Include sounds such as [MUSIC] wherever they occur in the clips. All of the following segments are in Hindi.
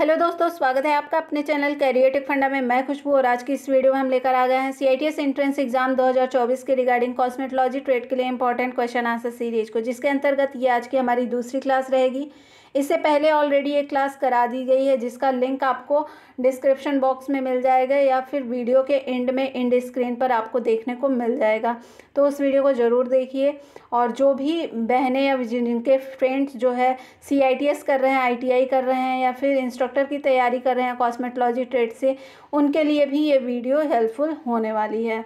हेलो दोस्तों स्वागत है आपका अपने चैनल कैरियटिक फंडा में मैं खुशबू और आज की इस वीडियो में हम लेकर आ गए हैं सीआईटीएस एंट्रेंस एग्जाम 2024 के रिगार्डिंग कॉस्मेटोलॉजी ट्रेड के लिए इंपॉर्टेंट क्वेश्चन आंसर सीरीज को जिसके अंतर्गत ये आज की हमारी दूसरी क्लास रहेगी इससे पहले ऑलरेडी ये क्लास करा दी गई है जिसका लिंक आपको डिस्क्रिप्शन बॉक्स में मिल जाएगा या फिर वीडियो के एंड में एंड स्क्रीन पर आपको देखने को मिल जाएगा तो उस वीडियो को ज़रूर देखिए और जो भी बहनें या जिनके फ्रेंड्स जो है सी कर रहे हैं आई कर रहे हैं या फिर इंस्ट्रक्टर की तैयारी कर रहे हैं कॉस्मेटोलॉजी ट्रेड से उनके लिए भी ये वीडियो हेल्पफुल होने वाली है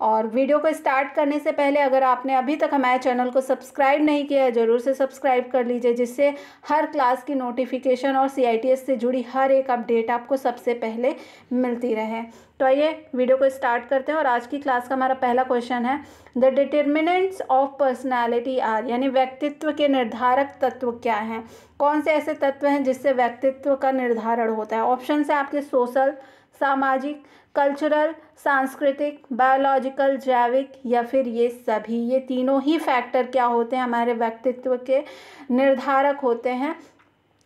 और वीडियो को स्टार्ट करने से पहले अगर आपने अभी तक हमारे चैनल को सब्सक्राइब नहीं किया है ज़रूर से सब्सक्राइब कर लीजिए जिससे हर क्लास की नोटिफिकेशन और सी से जुड़ी हर एक अपडेट आपको सबसे पहले मिलती रहे तो आइए वीडियो को स्टार्ट करते हैं और आज की क्लास का हमारा पहला क्वेश्चन है the determinants of personality are यानी व्यक्तित्व के निर्धारक तत्व क्या हैं कौन से ऐसे तत्व हैं जिससे व्यक्तित्व का निर्धारण होता है ऑप्शन है आपके सोशल सामाजिक कल्चरल सांस्कृतिक बायोलॉजिकल जैविक या फिर ये सभी ये तीनों ही फैक्टर क्या होते हैं हमारे व्यक्तित्व के निर्धारक होते हैं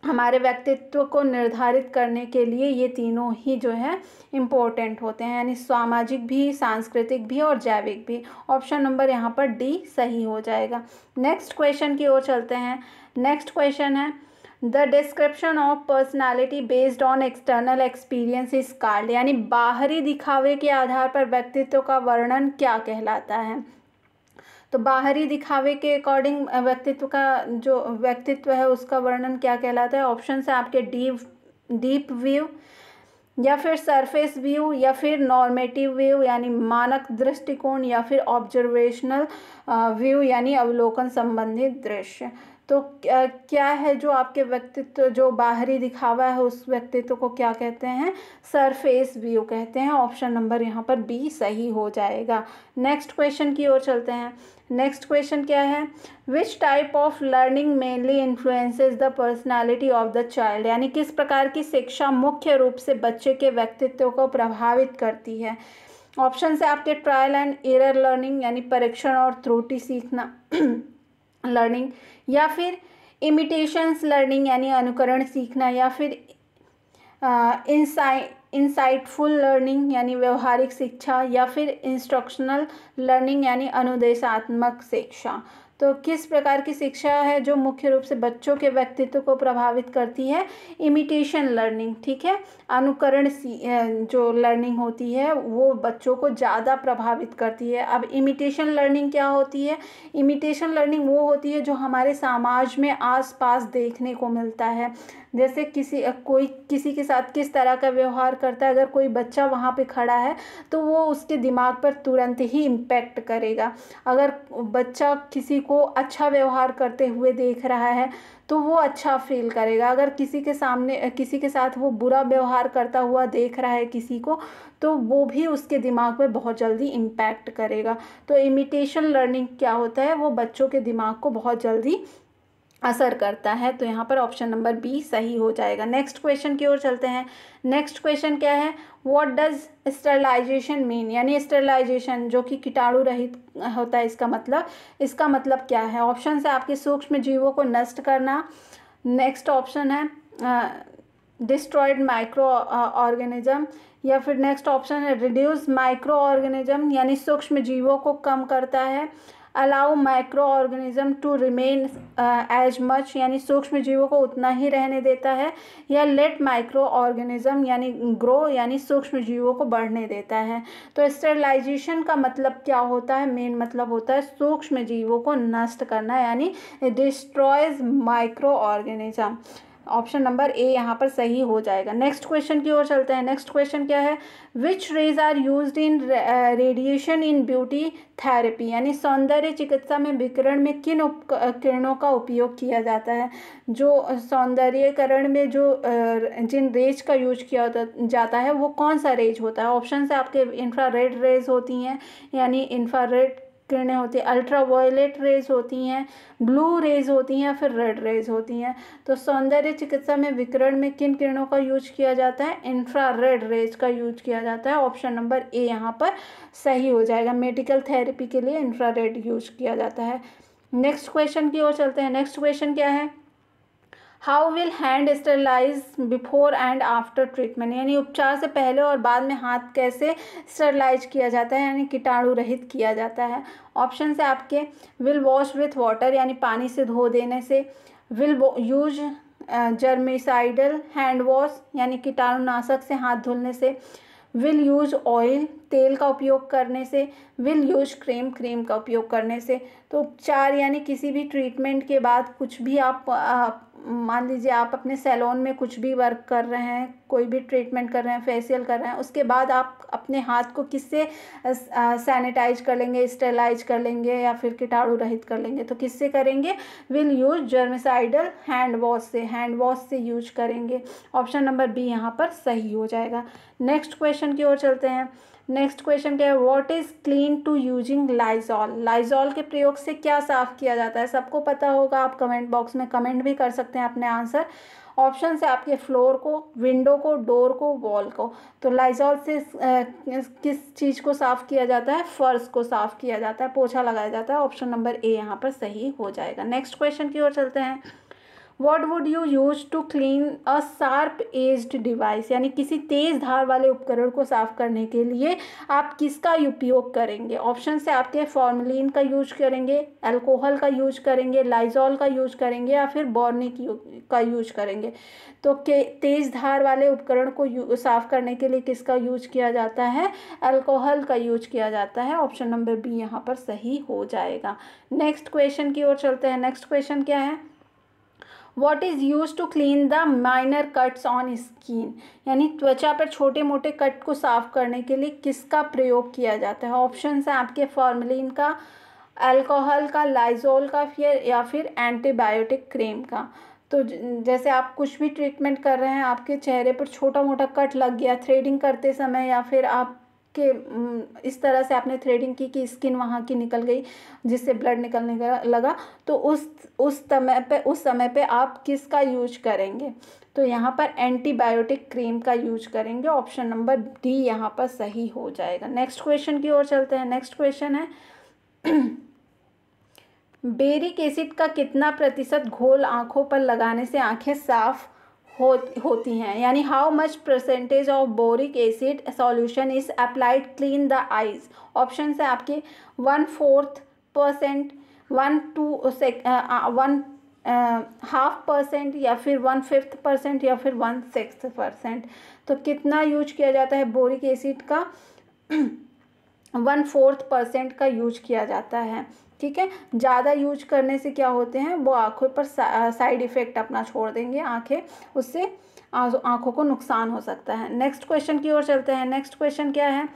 हमारे व्यक्तित्व को निर्धारित करने के लिए ये तीनों ही जो है इम्पोर्टेंट होते हैं यानी सामाजिक भी सांस्कृतिक भी और जैविक भी ऑप्शन नंबर यहाँ पर डी सही हो जाएगा नेक्स्ट क्वेश्चन की ओर चलते हैं नेक्स्ट क्वेश्चन है the description of personality based on external experience is called यानी बाहरी दिखावे के आधार पर व्यक्तित्व का वर्णन क्या कहलाता है तो बाहरी दिखावे के अकॉर्डिंग व्यक्तित्व का जो व्यक्तित्व है उसका वर्णन क्या कहलाता है ऑप्शन है आपके डीप डीप व्यू या फिर सरफेस व्यू या फिर नॉर्मेटिव व्यू यानी मानक दृष्टिकोण या फिर ऑब्जर्वेशनल व्यू यानी अवलोकन संबंधित दृश्य तो क्या है जो आपके व्यक्तित्व जो बाहरी दिखावा है उस व्यक्तित्व को क्या कहते हैं सरफेस व्यू कहते हैं ऑप्शन नंबर यहाँ पर बी सही हो जाएगा नेक्स्ट क्वेश्चन की ओर चलते हैं नेक्स्ट क्वेश्चन क्या है which type of learning mainly influences the personality of the child यानी किस प्रकार की शिक्षा मुख्य रूप से बच्चे के व्यक्तित्व को प्रभावित करती है ऑप्शन है आपके ट्रायल एंड एरर लर्निंग यानी परीक्षण और त्रुटि सीखना लर्निंग [CLEARS THROAT] या फिर इमिटेशंस लर्निंग यानी अनुकरण सीखना या फिर इंसाइ इंसाइटफुल लर्निंग यानी व्यवहारिक शिक्षा या फिर इंस्ट्रक्शनल लर्निंग यानी अनुदेशात्मक शिक्षा तो किस प्रकार की शिक्षा है जो मुख्य रूप से बच्चों के व्यक्तित्व को प्रभावित करती है इमिटेशन लर्निंग ठीक है अनुकरण जो लर्निंग होती है वो बच्चों को ज़्यादा प्रभावित करती है अब इमिटेशन लर्निंग क्या होती है इमिटेशन लर्निंग वो होती है जो हमारे समाज में आसपास देखने को मिलता है जैसे किसी कोई किसी के साथ किस तरह का व्यवहार करता है अगर कोई बच्चा वहाँ पे खड़ा है तो वो उसके दिमाग पर तुरंत ही इम्पैक्ट करेगा अगर बच्चा किसी को अच्छा व्यवहार करते हुए देख रहा है तो वो अच्छा फील करेगा अगर किसी के सामने किसी के साथ वो बुरा व्यवहार करता हुआ देख रहा है किसी को तो वो भी उसके दिमाग पर बहुत जल्दी इम्पैक्ट करेगा तो इमिटेशन लर्निंग क्या होता है वो बच्चों के दिमाग को बहुत जल्दी असर करता है तो यहाँ पर ऑप्शन नंबर बी सही हो जाएगा नेक्स्ट क्वेश्चन की ओर चलते हैं नेक्स्ट क्वेश्चन क्या है व्हाट डज स्टरलाइजेशन मीन यानी स्टरलाइजेशन जो कि कीटाणु रहित होता है इसका मतलब इसका मतलब क्या है ऑप्शन है आपके सूक्ष्म जीवों को नष्ट करना नेक्स्ट ऑप्शन है डिस्ट्रॉयड माइक्रो ऑर्गेनिज्म या फिर नेक्स्ट ऑप्शन है रिड्यूस माइक्रो ऑर्गेनिज्म यानी सूक्ष्म जीवों को कम करता है allow micro organism to remain as much यानी सूक्ष्म जीवों को उतना ही रहने देता है या लेट माइक्रो ऑर्गेनिज्म यानी ग्रो यानी सूक्ष्म जीवों को बढ़ने देता है तो स्टेरलाइजेशन का मतलब क्या होता है मेन मतलब होता है सूक्ष्म जीवों को नष्ट करना यानी destroys micro organism option number A यहाँ पर सही हो जाएगा नेक्स्ट क्वेश्चन की ओर चलते हैं नेक्स्ट क्वेश्चन क्या है which rays are used in radiation in beauty therapy यानी सौंदर्य चिकित्सा में विकिरण में किन उप uh, किरणों का उपयोग किया जाता है जो uh, सौंदर्यकरण में जो uh, जिन रेज का यूज किया जाता है वो कौन सा रेज होता है ऑप्शन से आपके इंफ्रा रेड रेज होती हैं यानी इंफ्रा किरणें होती हैं अल्ट्रा वायलेट रेज होती हैं ब्लू रेज होती हैं फिर रेड रेज होती हैं तो सौंदर्य चिकित्सा में विकिरण में किन किरणों का यूज किया जाता है इंफ्रा रेड रेज का यूज किया जाता है ऑप्शन नंबर ए यहाँ पर सही हो जाएगा मेडिकल थेरेपी के लिए इंफ्रा यूज किया जाता है नेक्स्ट क्वेश्चन की ओर चलते हैं नेक्स्ट क्वेश्चन क्या है how will hand sterilize before and after treatment यानी उपचार से पहले और बाद में हाथ कैसे स्टरलाइज किया जाता है यानी कीटाणु रहित किया जाता है ऑप्शन से आपके विल वॉश विथ वाटर यानी पानी से धो देने से will use germicidal hand wash यानी कीटाणुनाशक से हाथ धुलने से विल यूज ऑयल तेल का उपयोग करने से विल यूज क्रीम क्रीम का उपयोग करने से तो उपचार यानी किसी भी ट्रीटमेंट के बाद कुछ भी आप, मान लीजिए आप अपने सैलून में कुछ भी वर्क कर रहे हैं कोई भी ट्रीटमेंट कर रहे हैं फेसियल कर रहे हैं उसके बाद आप अपने हाथ को किससे सैनिटाइज कर लेंगे स्टेलाइज कर लेंगे या फिर कीटाणु रहित कर लेंगे तो किससे करेंगे will use germicidal hand wash से हैंड वॉश से यूज करेंगे ऑप्शन नंबर बी यहाँ पर सही हो जाएगा नेक्स्ट क्वेश्चन की ओर चलते हैं नेक्स्ट क्वेश्चन क्या है what is clean to using Lysol Lysol के प्रयोग से क्या साफ किया जाता है सबको पता होगा आप कमेंट बॉक्स में कमेंट भी कर सकते हैं अपने आंसर ऑप्शन है आपके फ्लोर को विंडो को डोर को वॉल को तो लाइजॉल से किस चीज़ को साफ़ किया जाता है फर्श को साफ़ किया जाता है पोछा लगाया जाता है ऑप्शन नंबर ए यहाँ पर सही हो जाएगा नेक्स्ट क्वेश्चन की ओर चलते हैं what would you use to clean a sharp edged device यानी किसी तेज़ धार वाले उपकरण को साफ़ करने के लिए आप किसका उपयोग करेंगे ऑप्शन से आपके फॉर्मलिन का यूज करेंगे अल्कोहल का यूज करेंगे लाइजॉल का यूज करेंगे या फिर बॉर्निक का यूज करेंगे तो के तेज़ धार वाले उपकरण को साफ़ करने के लिए किसका यूज किया जाता है अल्कोहल का यूज किया जाता है ऑप्शन नंबर बी यहाँ पर सही हो जाएगा नेक्स्ट क्वेश्चन की ओर चलते हैं नेक्स्ट क्वेश्चन क्या है what is use to clean the minor cuts on skin यानी त्वचा पर छोटे मोटे कट को साफ करने के लिए किसका प्रयोग किया जाता है ऑप्शन है आपके फॉर्मलिन का अल्कोहल का लाइजोल का फिर या फिर एंटीबायोटिक क्रीम का तो जैसे आप कुछ भी ट्रीटमेंट कर रहे हैं आपके चेहरे पर छोटा मोटा कट लग गया थ्रेडिंग करते समय या फिर आप के इस तरह से आपने थ्रेडिंग की कि स्किन वहाँ की निकल गई जिससे ब्लड निकलने लगा तो उस उस समय पे उस समय पे आप किसका यूज करेंगे तो यहाँ पर एंटीबायोटिक क्रीम का यूज करेंगे ऑप्शन नंबर डी यहाँ पर सही हो जाएगा नेक्स्ट क्वेश्चन की ओर चलते हैं नेक्स्ट क्वेश्चन है [CLEARS THROAT] बेरिक एसिड का कितना प्रतिशत घोल आंखों पर लगाने से आंखें साफ हो होती हैं यानी how much percentage of boric acid solution is applied clean the eyes option है आपके one fourth percent one two one half percent या फिर वन फिफ्थ परसेंट या फिर वन सिक्स परसेंट तो कितना यूज किया जाता है बोरिक एसिड का वन फोर्थ परसेंट का यूज किया जाता है ठीक है ज़्यादा यूज करने से क्या होते हैं वो आँखों पर साइड इफ़ेक्ट अपना छोड़ देंगे आँखें उससे आँखों को नुकसान हो सकता है नेक्स्ट क्वेश्चन की ओर चलते हैं नेक्स्ट क्वेश्चन क्या है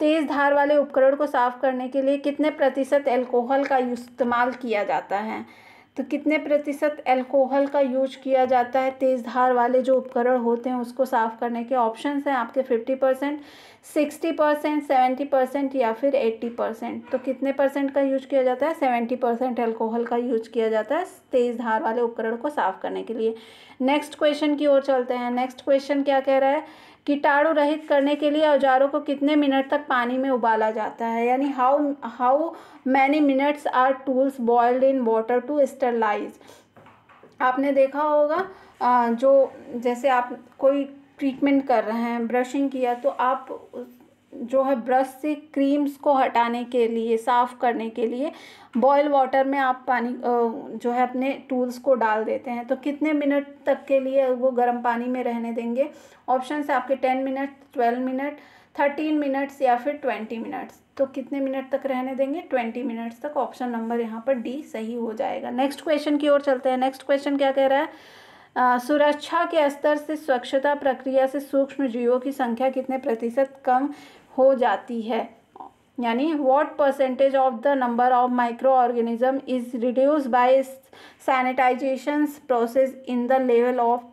तेज़ धार वाले उपकरण को साफ़ करने के लिए कितने प्रतिशत एल्कोहल का इस्तेमाल किया जाता है तो कितने प्रतिशत अल्कोहल का यूज किया जाता है तेज़ धार वाले जो उपकरण होते हैं उसको साफ़ करने के ऑप्शन हैं आपके fifty percent sixty percent seventy percent या फिर एट्टी परसेंट तो कितने परसेंट का यूज किया जाता है सेवेंटी परसेंट एल्कोहल का यूज किया जाता है तेज़ धार वाले उपकरण को साफ़ करने के लिए नेक्स्ट क्वेश्चन की ओर चलते हैं नेक्स्ट क्वेश्चन क्या कह रहा है कीटाणु रहित करने के लिए औजारों को कितने मिनट तक पानी में उबाला जाता है यानी how how many minutes are tools boiled in water to sterilize आपने देखा होगा जो जैसे आप कोई ट्रीटमेंट कर रहे हैं ब्रशिंग किया तो आप जो है ब्रश से क्रीम्स को हटाने के लिए साफ़ करने के लिए बॉयल वाटर में आप पानी जो है अपने टूल्स को डाल देते हैं तो कितने मिनट तक के लिए वो गर्म पानी में रहने देंगे ऑप्शन है आपके ten minute twelve minute thirteen minutes या फिर ट्वेंटी मिनट्स तो कितने मिनट तक रहने देंगे ट्वेंटी मिनट्स तक ऑप्शन नंबर यहाँ पर डी सही हो जाएगा नेक्स्ट क्वेश्चन की ओर चलते हैं नेक्स्ट क्वेश्चन क्या कह रहा है सुरक्षा के स्तर से स्वच्छता प्रक्रिया से सूक्ष्म जीवों की संख्या कितने प्रतिशत कम हो जाती है यानी what percentage of the number of micro organism is reduce by sanitization process in the level of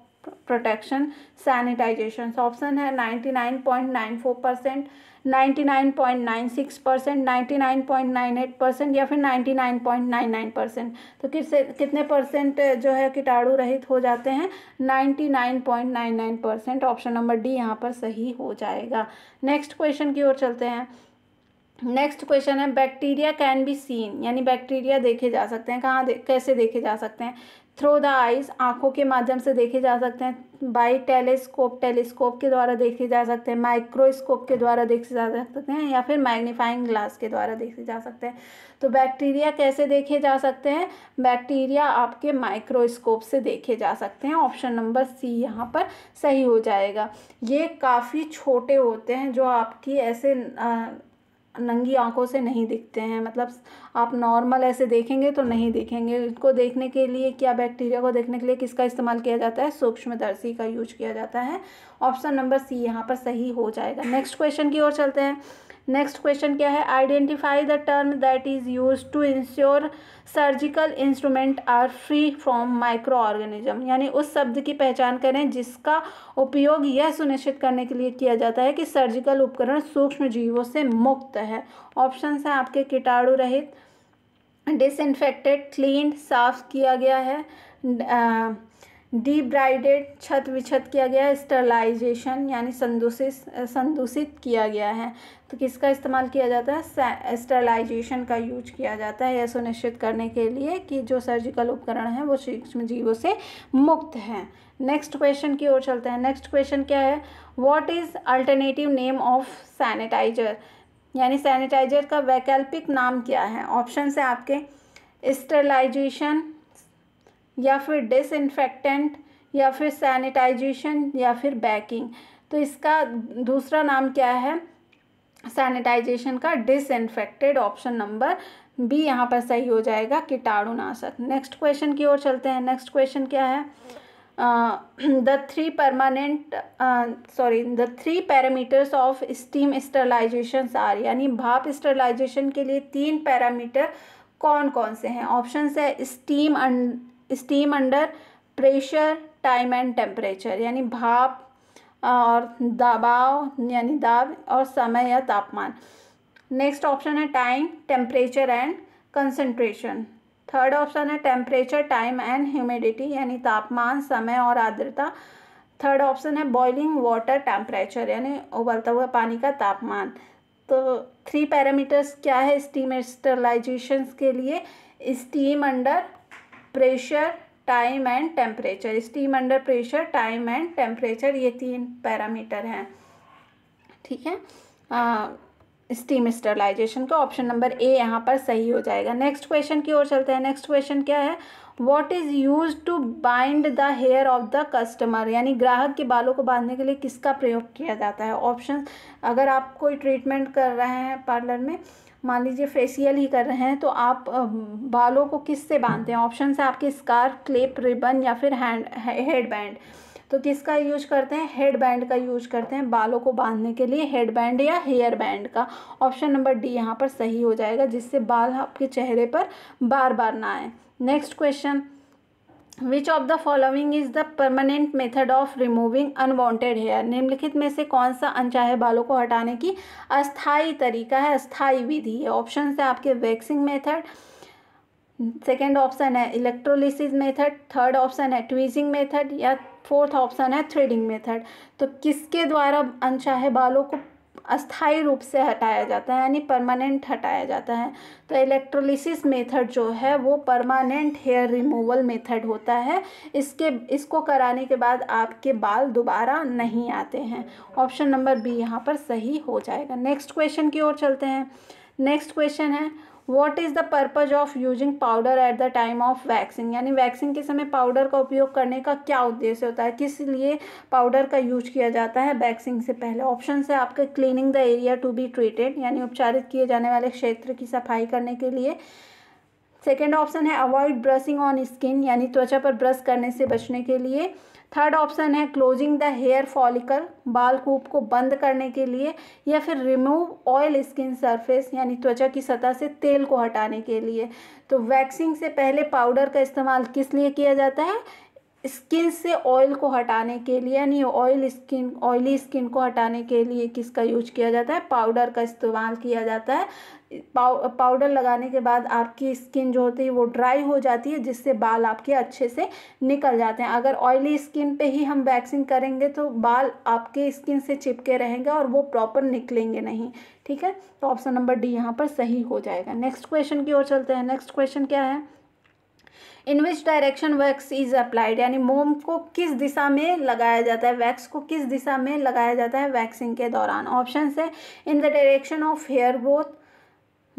protection sanitization option है ninety nine point nine four percent 99.96 percent ninety percent या फिर 99.99 परसेंट तो किस कितने परसेंट जो है कीटाणु रहित हो जाते हैं 99.99 परसेंट ऑप्शन नंबर डी यहाँ पर सही हो जाएगा नेक्स्ट क्वेश्चन की ओर चलते हैं नेक्स्ट क्वेश्चन है बैक्टीरिया कैन बी सीन यानी बैक्टीरिया देखे जा सकते हैं कहाँ दे, कैसे देखे जा सकते हैं थ्रो द आइज आँखों के माध्यम से देखे जा सकते हैं बाई टेलीस्कोप टेलीस्कोप के द्वारा देखे जा सकते हैं माइक्रोस्कोप के द्वारा देखे जा सकते हैं या फिर मैग्नीफाइंग ग्लास के द्वारा देखे जा सकते हैं तो बैक्टीरिया कैसे देखे जा सकते हैं बैक्टीरिया आपके माइक्रोस्कोप से देखे जा सकते हैं ऑप्शन नंबर सी यहाँ पर सही हो जाएगा ये काफ़ी छोटे होते हैं जो आपकी ऐसे आ, नंगी आंखों से नहीं दिखते हैं मतलब आप नॉर्मल ऐसे देखेंगे तो नहीं देखेंगे इनको देखने के लिए क्या बैक्टीरिया को देखने के लिए किसका इस्तेमाल किया जाता है सूक्ष्मदर्शी का यूज किया जाता है ऑप्शन नंबर सी यहाँ पर सही हो जाएगा नेक्स्ट क्वेश्चन की ओर चलते हैं नेक्स्ट क्वेश्चन क्या है identify the term that is use to ensure surgical instrument are free from micro organism यानी उस शब्द की पहचान करें जिसका उपयोग यह सुनिश्चित करने के लिए किया जाता है कि सर्जिकल उपकरण सूक्ष्म जीवों से मुक्त है ऑप्शन हैं आपके कीटाणु रहित डिसइनफेक्टेड क्लीन साफ किया गया है डीब्राइडेड छत विछत किया गया है स्टरलाइजेशन यानी संदूषित संदूषित किया गया है तो किसका इस्तेमाल किया जाता है स्टरलाइजेशन का यूज किया जाता है यह सुनिश्चित करने के लिए कि जो सर्जिकल उपकरण है वो सूक्ष्म जीवों से मुक्त हैं नेक्स्ट क्वेश्चन की ओर चलते हैं नेक्स्ट क्वेश्चन क्या है what is alternative name of sanitizer यानी सैनिटाइजर का वैकल्पिक नाम क्या है ऑप्शन है आपके स्टरलाइजेशन या फिर डिसइनफेक्टेंट या फिर सैनिटाइजेशन या फिर बैकिंग तो इसका दूसरा नाम क्या है सैनिटाइजेशन का डिसइनफेक्टेड ऑप्शन नंबर बी यहाँ पर सही हो जाएगा कीटाणुनाशक नेक्स्ट क्वेश्चन की ओर चलते हैं नेक्स्ट क्वेश्चन क्या है the three permanent sorry the three parameters of steam sterilization are यानी भाप स्टरलाइजेशन के लिए तीन पैरामीटर कौन कौन से हैं ऑप्शन है steam steam under pressure time and temperature यानी भाप और दबाव यानी दाब और समय या तापमान नेक्स्ट ऑप्शन है time temperature and concentration third option है टेम्परेचर टाइम एंड ह्यूमिडिटी यानी तापमान समय और आर्द्रता थर्ड ऑप्शन है बॉइलिंग वाटर टेम्परेचर यानी उबलता हुआ पानी का तापमान तो थ्री पैरामीटर्स क्या है स्टीम स्टरलाइजेशन के लिए steam under pressure time and temperature steam under pressure time and temperature ये तीन पैरामीटर हैं ठीक है स्टीम स्टरलाइजेशन का ऑप्शन नंबर ए यहाँ पर सही हो जाएगा नेक्स्ट क्वेश्चन की ओर चलते हैं नेक्स्ट क्वेश्चन क्या है what is use to bind the hair of the customer यानी ग्राहक के बालों को बांधने के लिए किसका प्रयोग किया जाता है ऑप्शन अगर आप कोई ट्रीटमेंट कर रहे हैं पार्लर में मान लीजिए फेसियल ही कर रहे हैं तो आप बालों को किस से बांधते हैं ऑप्शन है आपके स्कार्फ क्लिप रिबन या फिर हैंड हेड बैंड तो किसका यूज करते हैं हेड बैंड का यूज करते हैं बालों को बांधने के लिए हेड बैंड या हेयर बैंड का ऑप्शन नंबर डी यहाँ पर सही हो जाएगा जिससे बाल आपके चेहरे पर बार बार ना आए next question which of the following is the permanent method of removing unwanted hair निम्नलिखित में से कौन सा अनचाहे बालों को हटाने की अस्थाई तरीका है अस्थाई विधि है ऑप्शन है आपके वैक्सिंग मेथड सेकेंड ऑप्शन है इलेक्ट्रोलिसिस मेथड थर्ड ऑप्शन है ट्वीजिंग मेथड या फोर्थ ऑप्शन है थ्रेडिंग मेथड तो किसके द्वारा अनचाहे बालों को अस्थाई रूप से हटाया जाता है यानी परमानेंट हटाया जाता है तो इलेक्ट्रोलिसिस मेथड जो है वो परमानेंट हेयर रिमूवल मेथड होता है इसके इसको कराने के बाद आपके बाल दोबारा नहीं आते हैं ऑप्शन नंबर बी यहाँ पर सही हो जाएगा नेक्स्ट क्वेश्चन की ओर चलते हैं नेक्स्ट क्वेश्चन है what is the purpose of using powder at the time of waxing यानी वैक्सिंग के समय पाउडर का उपयोग करने का क्या उद्देश्य होता है किस लिए पाउडर का यूज किया जाता है वैक्सिंग से पहले ऑप्शन है आपके cleaning the area to be treated यानी उपचारित किए जाने वाले क्षेत्र की सफाई करने के लिए सेकेंड ऑप्शन है अवॉइड ब्रशिंग ऑन स्किन यानी त्वचा पर ब्रश करने से बचने के लिए थर्ड ऑप्शन है क्लोजिंग द हेयर फॉलिकल बाल कूप को बंद करने के लिए या फिर रिमूव ऑयल स्किन सरफेस यानी त्वचा की सतह से तेल को हटाने के लिए तो वैक्सिंग से पहले पाउडर का इस्तेमाल किस लिए किया जाता है स्किन से ऑयल को हटाने के लिए यानी ऑयल स्किन ऑयली स्किन को हटाने के लिए किसका यूज किया जाता है पाउडर का इस्तेमाल किया जाता है पाउ पाउडर लगाने के बाद आपकी स्किन जो होती है वो ड्राई हो जाती है जिससे बाल आपके अच्छे से निकल जाते हैं अगर ऑयली स्किन पे ही हम वैक्सिंग करेंगे तो बाल आपके स्किन से चिपके रहेंगे और वो प्रॉपर निकलेंगे नहीं ठीक है तो ऑप्शन नंबर डी यहाँ पर सही हो जाएगा नेक्स्ट क्वेश्चन की ओर चलते हैं नेक्स्ट क्वेश्चन क्या है in which direction wax is applied यानी मोम को किस दिशा में लगाया जाता है वैक्स को किस दिशा में लगाया जाता है वैक्सिंग के दौरान ऑप्शन है in the direction of hair growth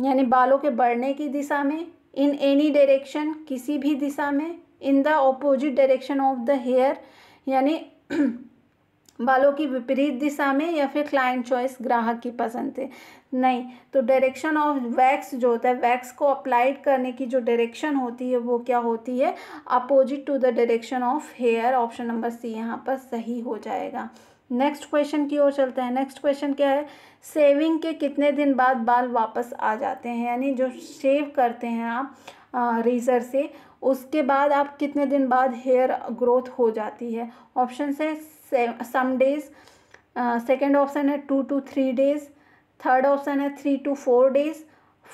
यानी बालों के बढ़ने की दिशा में इन एनी डायरेक्शन किसी भी दिशा में in the opposite direction of the hair यानी [CLEARS THROAT] बालों की विपरीत दिशा में या फिर क्लाइंट चॉइस ग्राहक की पसंद से नहीं तो डायरेक्शन ऑफ वैक्स जो होता है वैक्स को अप्लाइड करने की जो डायरेक्शन होती है वो क्या होती है opposite to the direction of hair option number C यहाँ पर सही हो जाएगा नेक्स्ट क्वेश्चन की ओर चलते हैं नेक्स्ट क्वेश्चन क्या है सेविंग के कितने दिन बाद बाल वापस आ जाते हैं यानी जो शेव करते हैं आप रेज़र से उसके बाद आप कितने दिन बाद हेयर ग्रोथ हो जाती है ऑप्शन है सम डेज़ सेकेंड ऑप्शन है two to three days third option है three to four days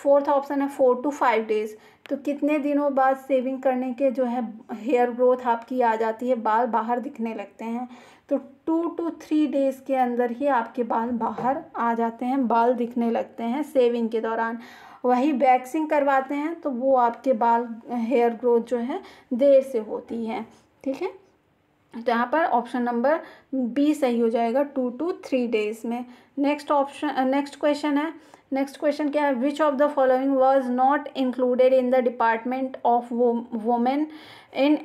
fourth option है फोर टू फाइव डेज़ तो कितने दिनों बाद सेविंग करने के जो है हेयर ग्रोथ आपकी आ जाती है बाल बाहर दिखने लगते हैं तो टू टू थ्री डेज़ के अंदर ही आपके बाल बाहर आ जाते हैं बाल दिखने लगते हैं सेविंग के दौरान वही वैक्सिंग करवाते हैं तो वो आपके बाल हेयर ग्रोथ जो है देर से होती है ठीक है तो यहाँ पर ऑप्शन नंबर बी सही हो जाएगा टू टू थ्री डेज में नेक्स्ट ऑप्शन नेक्स्ट क्वेश्चन है नेक्स्ट क्वेश्चन क्या है which of the following was not included in the department of women in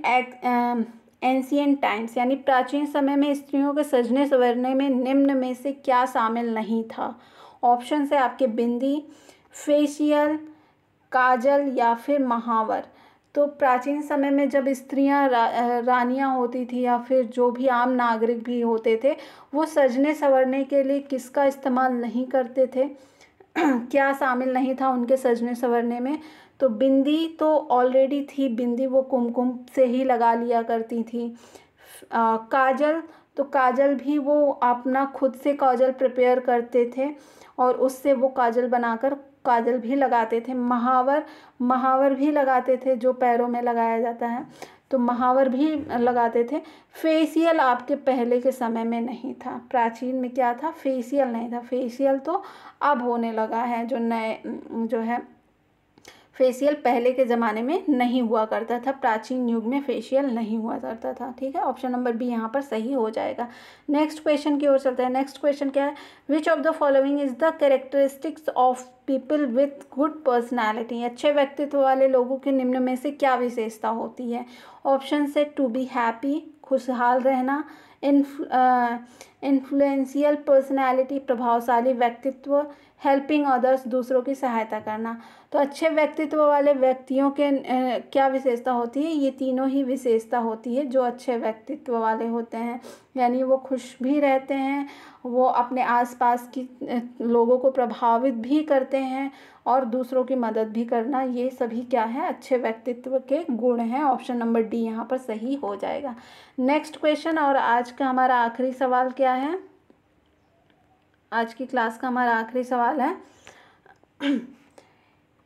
ancient times यानी प्राचीन समय में स्त्रियों के सजने संवरने में निम्न में से क्या शामिल नहीं था ऑप्शन है आपके बिंदी फेशियल काजल या फिर महावर तो प्राचीन समय में जब स्त्रियां रा, रानियां होती थी या फिर जो भी आम नागरिक भी होते थे वो सजने संवरने के लिए किसका इस्तेमाल नहीं करते थे [CLEARS THROAT] क्या शामिल नहीं था उनके सजने संवरने में तो बिंदी तो ऑलरेडी थी बिंदी वो कुमकुम से ही लगा लिया करती थी आ, काजल तो काजल भी वो अपना खुद से काजल प्रिपेयर करते थे और उससे वो काजल बनाकर काजल भी लगाते थे महावर महावर भी लगाते थे जो पैरों में लगाया जाता है तो महावर भी लगाते थे फेशियल आपके पहले के समय में नहीं था प्राचीन में क्या था फेशियल नहीं था फेशियल तो अब होने लगा है जो नए जो है फेशियल पहले के ज़माने में नहीं हुआ करता था प्राचीन युग में फेशियल नहीं हुआ करता था ठीक है ऑप्शन नंबर बी यहाँ पर सही हो जाएगा नेक्स्ट क्वेश्चन की ओर चलता है नेक्स्ट क्वेश्चन क्या है which of the following is the characteristics of people with good personality अच्छे व्यक्तित्व वाले लोगों के निम्न में से क्या विशेषता होती है ऑप्शन से टू बी हैप्पी खुशहाल रहना इन्फ्लुएंशियल पर्सनैलिटी प्रभावशाली व्यक्तित्व हेल्पिंग अदर्स दूसरों की सहायता करना तो अच्छे व्यक्तित्व वाले व्यक्तियों के क्या विशेषता होती है ये तीनों ही विशेषता होती है जो अच्छे व्यक्तित्व वाले होते हैं यानी वो खुश भी रहते हैं वो अपने आसपास की लोगों को प्रभावित भी करते हैं और दूसरों की मदद भी करना ये सभी क्या है अच्छे व्यक्तित्व के गुण हैं ऑप्शन नंबर डी यहाँ पर सही हो जाएगा नेक्स्ट क्वेश्चन और आज का हमारा आखिरी सवाल क्या है आज की क्लास का हमारा आखिरी सवाल है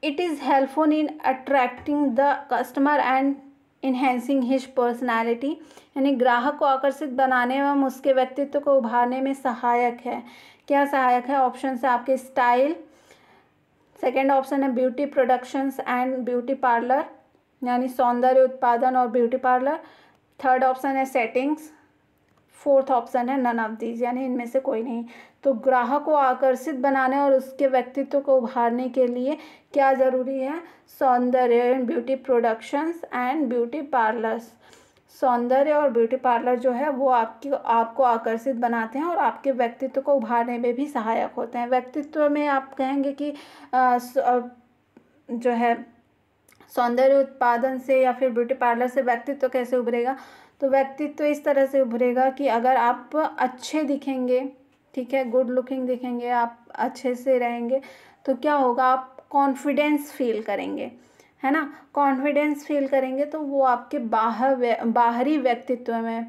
it is helpful in attracting the customer and enhancing his personality यानी ग्राहक को आकर्षित बनाने एवं उसके व्यक्तित्व को उभारने में सहायक है क्या सहायक है ऑप्शन है आपके स्टाइल सेकेंड ऑप्शन है beauty productions and beauty parlour यानी सौंदर्य उत्पादन और ब्यूटी पार्लर थर्ड ऑप्शन है सेटिंग्स फोर्थ ऑप्शन है नन ऑफ दीज यानी इनमें से कोई नहीं तो ग्राहक को आकर्षित बनाने और उसके व्यक्तित्व को उभारने के लिए क्या ज़रूरी है सौंदर्य beauty productions and beauty parlours सौंदर्य और ब्यूटी पार्लर जो है वो आपकी आपको आकर्षित बनाते हैं और आपके व्यक्तित्व को उभारने में भी सहायक होते हैं व्यक्तित्व में आप कहेंगे कि आ, जो है सौंदर्य उत्पादन से या फिर ब्यूटी पार्लर से व्यक्तित्व कैसे उभरेगा तो व्यक्तित्व तो इस तरह से उभरेगा कि अगर आप अच्छे दिखेंगे ठीक है गुड लुकिंग दिखेंगे आप अच्छे से रहेंगे तो क्या होगा आप कॉन्फिडेंस फील करेंगे है ना कॉन्फिडेंस फील करेंगे तो वो आपके बाहर बाहरी व्यक्तित्व में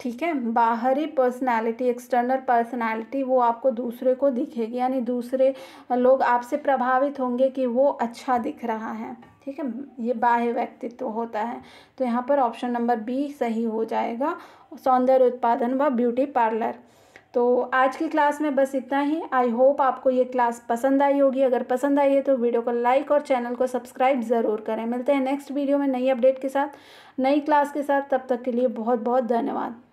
ठीक है बाहरी पर्सनालिटी एक्सटर्नल पर्सनालिटी वो आपको दूसरे को दिखेगी यानी दूसरे लोग आपसे प्रभावित होंगे कि वो अच्छा दिख रहा है ठीक है ये बाह्य व्यक्तित्व होता है तो यहाँ पर ऑप्शन नंबर बी सही हो जाएगा सौंदर्य उत्पादन व ब्यूटी पार्लर तो आज की क्लास में बस इतना ही आई होप आपको ये क्लास पसंद आई होगी अगर पसंद आई है तो वीडियो को लाइक और चैनल को सब्सक्राइब ज़रूर करें मिलते हैं नेक्स्ट वीडियो में नई अपडेट के साथ नई क्लास के साथ तब तक के लिए बहुत बहुत धन्यवाद